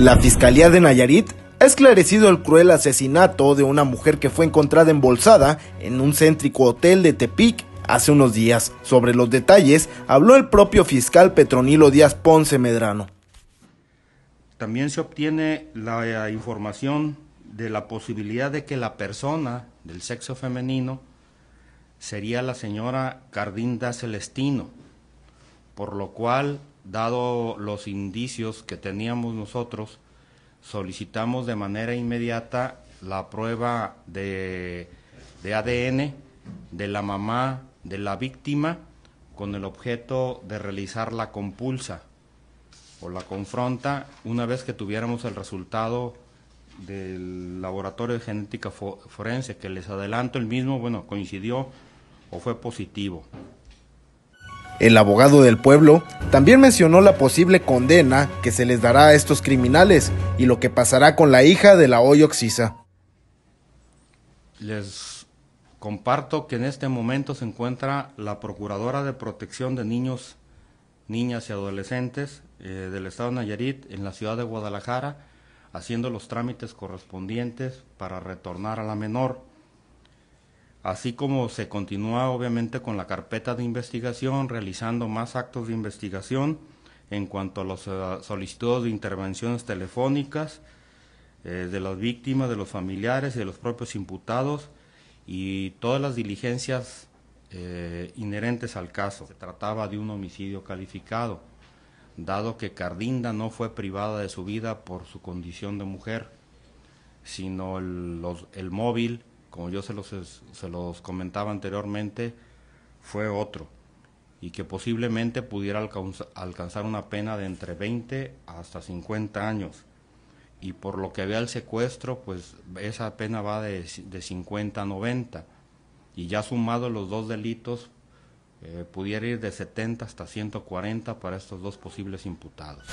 La Fiscalía de Nayarit ha esclarecido el cruel asesinato de una mujer que fue encontrada embolsada en un céntrico hotel de Tepic hace unos días. Sobre los detalles habló el propio fiscal Petronilo Díaz Ponce Medrano. También se obtiene la eh, información de la posibilidad de que la persona del sexo femenino sería la señora Cardinda Celestino, por lo cual dado los indicios que teníamos nosotros, solicitamos de manera inmediata la prueba de, ADN de la mamá de la víctima con el objeto de realizar la compulsa o la confronta una vez que tuviéramos el resultado del laboratorio de genética forense que les adelanto el mismo bueno coincidió o fue positivo el abogado del pueblo también mencionó la posible condena que se les dará a estos criminales y lo que pasará con la hija de la hoy Les comparto que en este momento se encuentra la Procuradora de Protección de Niños, Niñas y Adolescentes eh, del Estado de Nayarit en la ciudad de Guadalajara haciendo los trámites correspondientes para retornar a la menor así como se continúa obviamente con la carpeta de investigación, realizando más actos de investigación en cuanto a los eh, solicitudes de intervenciones telefónicas eh, de las víctimas, de los familiares y de los propios imputados y todas las diligencias eh, inherentes al caso. Se trataba de un homicidio calificado, dado que Cardinda no fue privada de su vida por su condición de mujer, sino el móvil como yo se los, se los comentaba anteriormente, fue otro y que posiblemente pudiera alcanzar una pena de entre 20 hasta 50 años. Y por lo que vea el secuestro, pues esa pena va de, de 50 a 90. Y ya sumado los dos delitos, eh, pudiera ir de 70 hasta 140 para estos dos posibles imputados.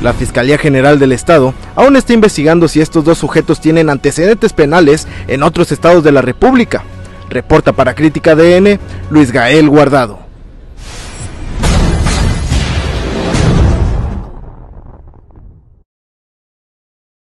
La Fiscalía General del Estado aún está investigando si estos dos sujetos tienen antecedentes penales en otros estados de la República. Reporta para Crítica DN Luis Gael Guardado.